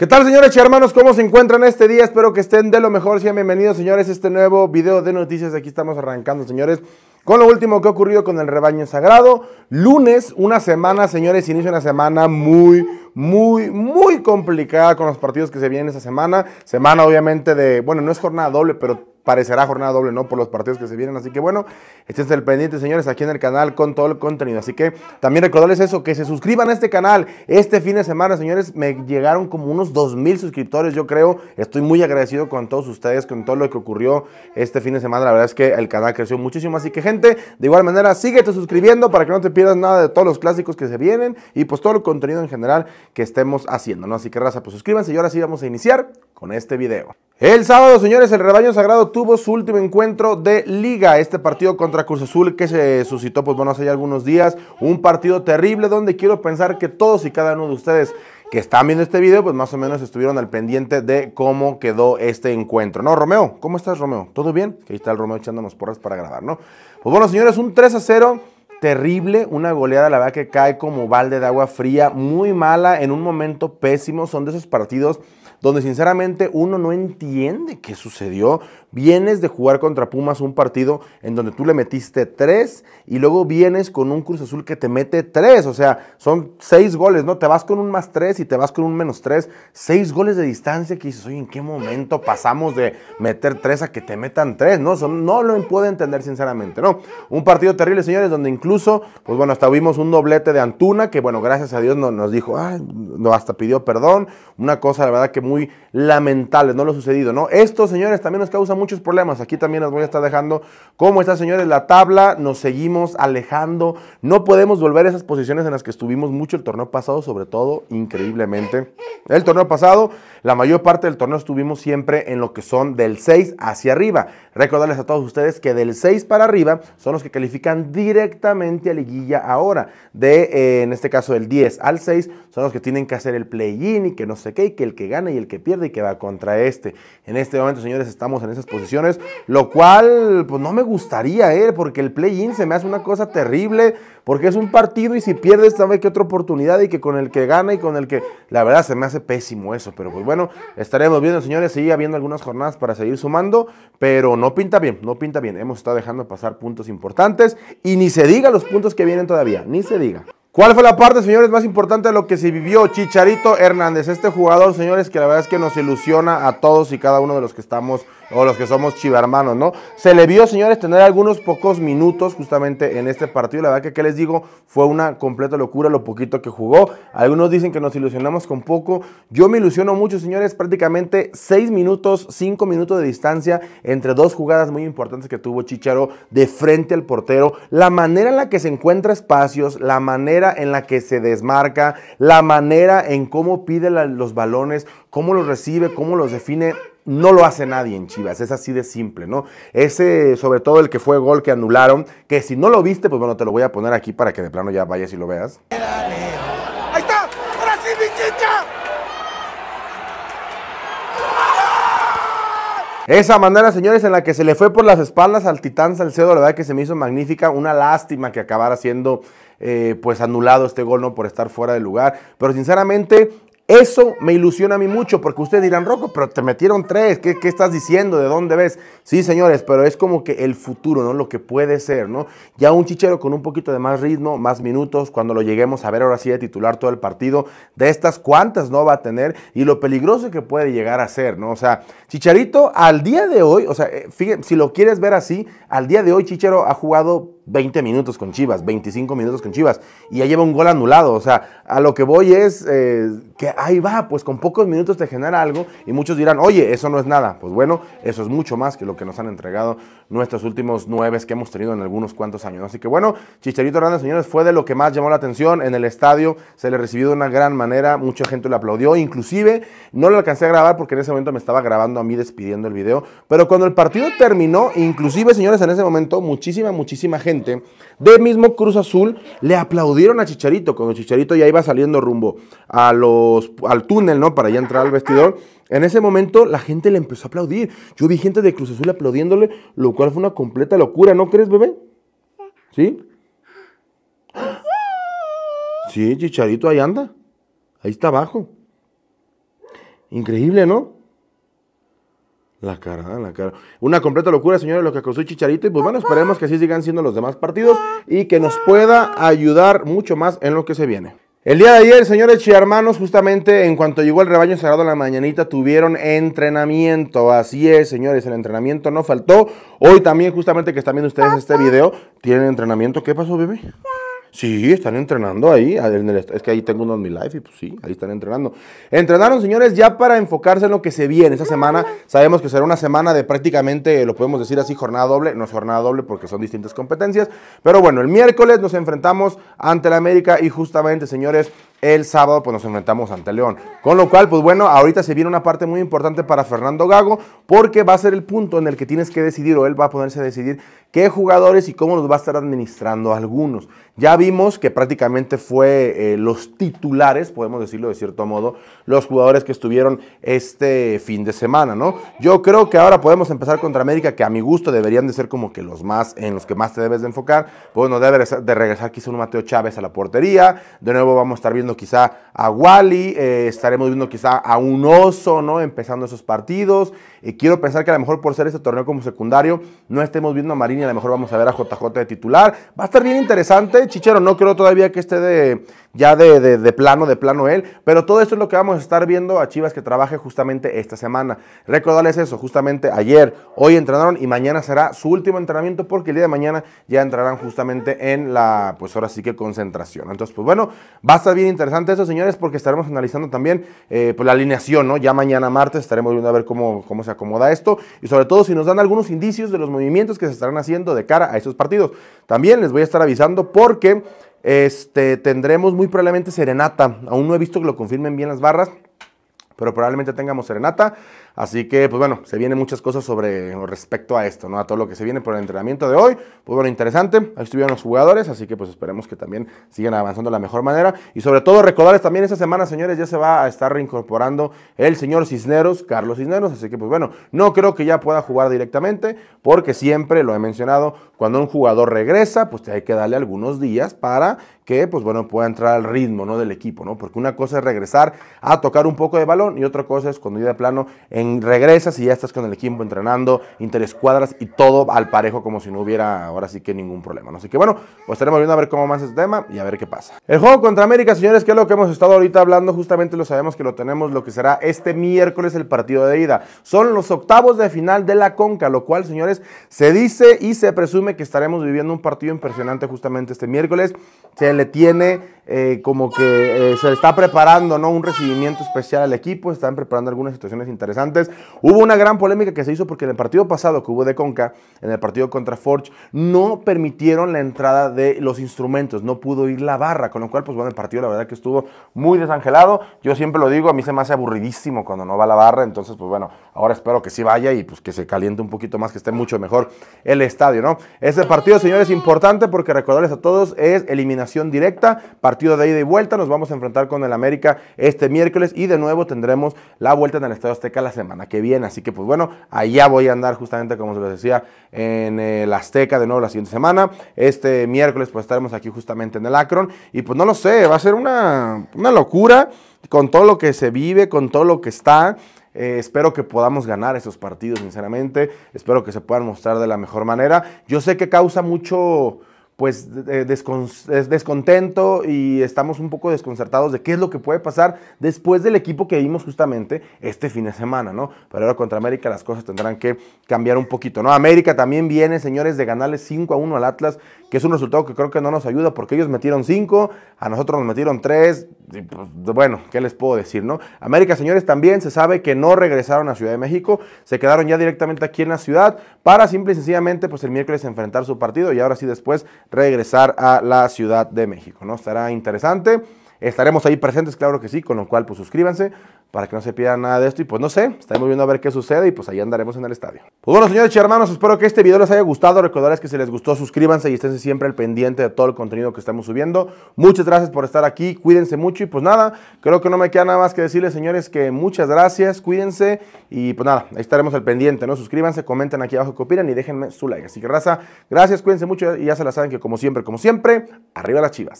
¿Qué tal, señores y hermanos? ¿Cómo se encuentran este día? Espero que estén de lo mejor. Sean bienvenidos, señores, a este nuevo video de noticias. Aquí estamos arrancando, señores, con lo último que ha ocurrido con el rebaño sagrado. Lunes, una semana, señores, inicia una semana muy, muy, muy complicada con los partidos que se vienen esa semana. Semana, obviamente, de, bueno, no es jornada doble, pero parecerá jornada doble, ¿no? Por los partidos que se vienen. Así que bueno, este es el pendiente, señores, aquí en el canal con todo el contenido. Así que también recordarles eso, que se suscriban a este canal. Este fin de semana, señores, me llegaron como unos mil suscriptores, yo creo. Estoy muy agradecido con todos ustedes, con todo lo que ocurrió este fin de semana. La verdad es que el canal creció muchísimo. Así que gente, de igual manera, síguete suscribiendo para que no te pierdas nada de todos los clásicos que se vienen y pues todo el contenido en general que estemos haciendo, ¿no? Así que raza, pues suscríbanse y ahora sí vamos a iniciar con este video. El sábado, señores, el rebaño sagrado tuvo su último encuentro de liga. Este partido contra Cruz Azul que se suscitó, pues bueno, hace ya algunos días. Un partido terrible donde quiero pensar que todos y cada uno de ustedes que están viendo este video, pues más o menos estuvieron al pendiente de cómo quedó este encuentro. No, Romeo, ¿cómo estás, Romeo? ¿Todo bien? Ahí está el Romeo echándonos porras para grabar, ¿no? Pues bueno, señores, un 3 a 0 terrible, una goleada la verdad que cae como balde de agua fría, muy mala, en un momento pésimo, son de esos partidos donde sinceramente uno no entiende qué sucedió. Vienes de jugar contra Pumas un partido en donde tú le metiste tres y luego vienes con un Cruz Azul que te mete tres, o sea, son seis goles, ¿no? Te vas con un más tres y te vas con un menos tres, seis goles de distancia que dices, oye, ¿en qué momento pasamos de meter tres a que te metan tres? No, no lo puedo entender sinceramente, ¿no? Un partido terrible, señores, donde incluso incluso, pues bueno, hasta vimos un doblete de Antuna, que bueno, gracias a Dios no, nos dijo, no, hasta pidió perdón, una cosa de verdad que muy lamentable, no lo ha sucedido, ¿no? Esto, señores, también nos causa muchos problemas, aquí también les voy a estar dejando cómo está, señores, la tabla, nos seguimos alejando, no podemos volver a esas posiciones en las que estuvimos mucho el torneo pasado, sobre todo, increíblemente. El torneo pasado, la mayor parte del torneo estuvimos siempre en lo que son del 6 hacia arriba. Recordarles a todos ustedes que del 6 para arriba son los que califican directamente a liguilla ahora. De, eh, en este caso, del 10 al 6 son los que tienen que hacer el play-in y que no sé qué, y que el que gana y el que pierde y que va contra este. En este momento, señores, estamos en esas posiciones, lo cual pues no me gustaría, ¿eh? porque el play-in se me hace una cosa terrible, porque es un partido y si pierdes vez que otra oportunidad y que con el que gana y con el que... La verdad se me hace pésimo eso, pero pues bueno, estaremos viendo, señores, sigue habiendo algunas jornadas para seguir sumando, pero no pinta bien, no pinta bien. Hemos estado dejando pasar puntos importantes y ni se diga los puntos que vienen todavía, ni se diga. ¿Cuál fue la parte, señores, más importante de lo que se vivió? Chicharito Hernández, este jugador, señores, que la verdad es que nos ilusiona a todos y cada uno de los que estamos o los que somos chivermanos, ¿no? Se le vio, señores, tener algunos pocos minutos justamente en este partido. La verdad que, ¿qué les digo? Fue una completa locura lo poquito que jugó. Algunos dicen que nos ilusionamos con poco. Yo me ilusiono mucho, señores, prácticamente 6 minutos, 5 minutos de distancia entre dos jugadas muy importantes que tuvo Chicharo de frente al portero. La manera en la que se encuentra espacios, la manera en la que se desmarca, la manera en cómo pide los balones, cómo los recibe, cómo los define, no lo hace nadie en Chivas, es así de simple, ¿no? Ese, sobre todo el que fue gol que anularon, que si no lo viste, pues bueno, te lo voy a poner aquí para que de plano ya vayas y lo veas. ¡Ahí está! ¡Ahora sí, mi chicha! Esa manera, señores, en la que se le fue por las espaldas al Titán Salcedo, la verdad que se me hizo magnífica. Una lástima que acabara siendo eh, pues anulado este gol, ¿no? Por estar fuera de lugar. Pero sinceramente, eso me ilusiona a mí mucho, porque ustedes dirán, Rocco, pero te metieron tres, ¿Qué, estás diciendo? ¿De dónde ves? Sí, señores, pero es como que el futuro, ¿no? Lo que puede ser, ¿no? Ya un chichero con un poquito de más ritmo, más minutos, cuando lo lleguemos a ver ahora sí de titular todo el partido, de estas cuantas no va a tener y lo peligroso que puede llegar a ser, ¿no? O sea, Chicharito al día de hoy, o sea, eh, fíjense, si lo quieres ver así, al día de hoy Chichero ha jugado 20 minutos con Chivas, 25 minutos con Chivas, y ya lleva un gol anulado. O sea, a lo que voy es eh, que ahí va, pues con pocos minutos te genera algo y muchos dirán, oye, eso no es nada. Pues bueno, eso es mucho más que lo que nos han entregado nuestros últimos nueve que hemos tenido en algunos cuantos años. Así que bueno, Chicharito Hernández, señores, fue de lo que más llamó la atención en el estadio, se le recibió de una gran manera, mucha gente le aplaudió, inclusive no lo alcancé a grabar porque en ese momento me estaba grabando a mí despidiendo el video, pero cuando el partido terminó, inclusive, señores, en ese momento muchísima, muchísima gente de mismo Cruz Azul le aplaudieron a Chicharito, cuando Chicharito ya iba saliendo rumbo a los, al túnel, ¿no? Para ya entrar al vestidor. En ese momento la gente le empezó a aplaudir. Yo vi gente de Cruz Azul aplaudiéndole, lo cual fue una completa locura, ¿no crees, bebé? ¿Sí? Sí, Chicharito ahí anda. Ahí está abajo. Increíble, ¿no? La cara, la cara. Una completa locura, señores, lo que causó Chicharito. Y pues bueno, esperemos que así sigan siendo los demás partidos y que nos pueda ayudar mucho más en lo que se viene. El día de ayer, señores y justamente en cuanto llegó el rebaño sagrado en la mañanita, tuvieron entrenamiento. Así es, señores, el entrenamiento no faltó. Hoy también, justamente que están viendo ustedes este video, tienen entrenamiento. ¿Qué pasó, bebé? Sí, están entrenando ahí. Es que ahí tengo uno en mi y pues sí, ahí están entrenando. Entrenaron, señores, ya para enfocarse en lo que se viene esta semana. Sabemos que será una semana de prácticamente, lo podemos decir así, jornada doble. No es jornada doble porque son distintas competencias. Pero bueno, el miércoles nos enfrentamos ante la América y justamente, señores, el sábado pues nos enfrentamos ante León. Con lo cual, pues bueno, ahorita se viene una parte muy importante para Fernando Gago porque va a ser el punto en el que tienes que decidir o él va a ponerse a decidir qué jugadores y cómo los va a estar administrando algunos. Ya vimos que prácticamente fue eh, los titulares, podemos decirlo de cierto modo, los jugadores que estuvieron este fin de semana, ¿no? Yo creo que ahora podemos empezar contra América, que a mi gusto deberían de ser como que los más, en los que más te debes de enfocar. Bueno, pues, debe de regresar quizá un Mateo Chávez a la portería. De nuevo vamos a estar viendo quizá a Wally, eh, estaremos viendo quizá a un oso, ¿no? Empezando esos partidos. y eh, quiero pensar que a lo mejor por ser este torneo como secundario, no estemos viendo a Marín y a lo mejor vamos a ver a JJ de titular. Va a estar bien interesante, Chichero, no creo todavía que esté de, ya de, de plano, de plano él, pero todo esto es lo que vamos a estar viendo a Chivas que trabaje justamente esta semana. Recordarles eso, justamente ayer, hoy entrenaron y mañana será su último entrenamiento porque el día de mañana ya entrarán justamente en la, pues ahora sí que concentración. Entonces, pues bueno, va a estar bien interesante interesante eso, señores, porque estaremos analizando también eh, pues, la alineación, ¿no? Ya mañana martes estaremos viendo a ver cómo, cómo se acomoda esto y sobre todo si nos dan algunos indicios de los movimientos que se estarán haciendo de cara a esos partidos. También les voy a estar avisando porque este, tendremos muy probablemente serenata. Aún no he visto que lo confirmen bien las barras, pero probablemente tengamos serenata. Así que, pues bueno, se vienen muchas cosas sobre respecto a esto, ¿no? A todo lo que se viene por el entrenamiento de hoy. Pues bueno, interesante. Ahí estuvieron los jugadores, así que pues esperemos que también sigan avanzando de la mejor manera. Y sobre todo recordarles también esta semana, señores, ya se va a estar reincorporando el señor Cisneros, Carlos Cisneros. Así que, pues bueno, no creo que ya pueda jugar directamente, porque siempre, lo he mencionado, cuando un jugador regresa, pues hay que darle algunos días para que, pues bueno, pueda entrar al ritmo, ¿no? Del equipo, ¿no? Porque una cosa es regresar a tocar un poco de balón y otra cosa es cuando ya de plano regresas y ya estás con el equipo entrenando, interescuadras y todo al parejo como si no hubiera ahora sí que ningún problema. ¿no? Así que bueno, pues estaremos viendo a ver cómo más el este tema y a ver qué pasa. El juego contra América, señores, que es lo que hemos estado ahorita hablando, justamente lo sabemos que lo tenemos, lo que será este miércoles el partido de ida. Son los octavos de final de la Conca, lo cual, señores, se dice y se presume que estaremos viviendo un partido impresionante justamente este miércoles. Se le tiene eh, como que eh, se está preparando ¿no? un recibimiento especial al equipo, están preparando algunas situaciones interesantes. Hubo una gran polémica que se hizo porque en el partido pasado que hubo de Conca, en el partido contra Forge, no permitieron la entrada de los instrumentos, no pudo ir la barra, con lo cual, pues bueno, el partido la verdad que estuvo muy desangelado. Yo siempre lo digo, a mí se me hace aburridísimo cuando no va la barra, entonces, pues bueno, ahora espero que sí vaya y pues que se caliente un poquito más, que esté mucho mejor el estadio, ¿no? ese partido, señores, es importante porque recordarles a todos, es eliminación directa partido de ida y vuelta. Nos vamos a enfrentar con el América este miércoles y de nuevo tendremos la vuelta en el Estadio Azteca la semana que viene. Así que pues bueno, allá voy a andar justamente como se les decía en el Azteca de nuevo la siguiente semana. Este miércoles pues estaremos aquí justamente en el Akron y pues no lo sé, va a ser una, locura con todo lo que se vive, con todo lo que está. Eh, espero que podamos ganar esos partidos, sinceramente. Espero que se puedan mostrar de la mejor manera. Yo sé que causa mucho, pues eh, descontento y estamos un poco desconcertados de qué es lo que puede pasar después del equipo que vimos justamente este fin de semana, ¿no? Pero ahora contra América las cosas tendrán que cambiar un poquito, ¿no? América también viene, señores, de ganarles 5 a 1 al Atlas, que es un resultado que creo que no nos ayuda porque ellos metieron 5, a nosotros nos metieron 3, pues, bueno, ¿qué les puedo decir, no? América, señores, también se sabe que no regresaron a Ciudad de México, se quedaron ya directamente aquí en la ciudad para simple y sencillamente pues el miércoles enfrentar su partido y ahora sí después regresar a la Ciudad de México, ¿no? Estará interesante. Estaremos ahí presentes, claro que sí, con lo cual pues suscríbanse para que no se pierda nada de esto. Y pues no sé, estaremos viendo a ver qué sucede y pues ahí andaremos en el estadio. Pues bueno, señores y hermanos, espero que este video les haya gustado. Recordarles que si les gustó, suscríbanse y estén siempre al pendiente de todo el contenido que estamos subiendo. Muchas gracias por estar aquí, cuídense mucho y pues nada, creo que no me queda nada más que decirles, señores, que muchas gracias, cuídense y pues nada, ahí estaremos al pendiente, ¿no? Suscríbanse, comenten aquí abajo que opinan y déjenme su like. Así que raza, gracias, cuídense mucho y ya se la saben que como siempre, como siempre, arriba las chivas.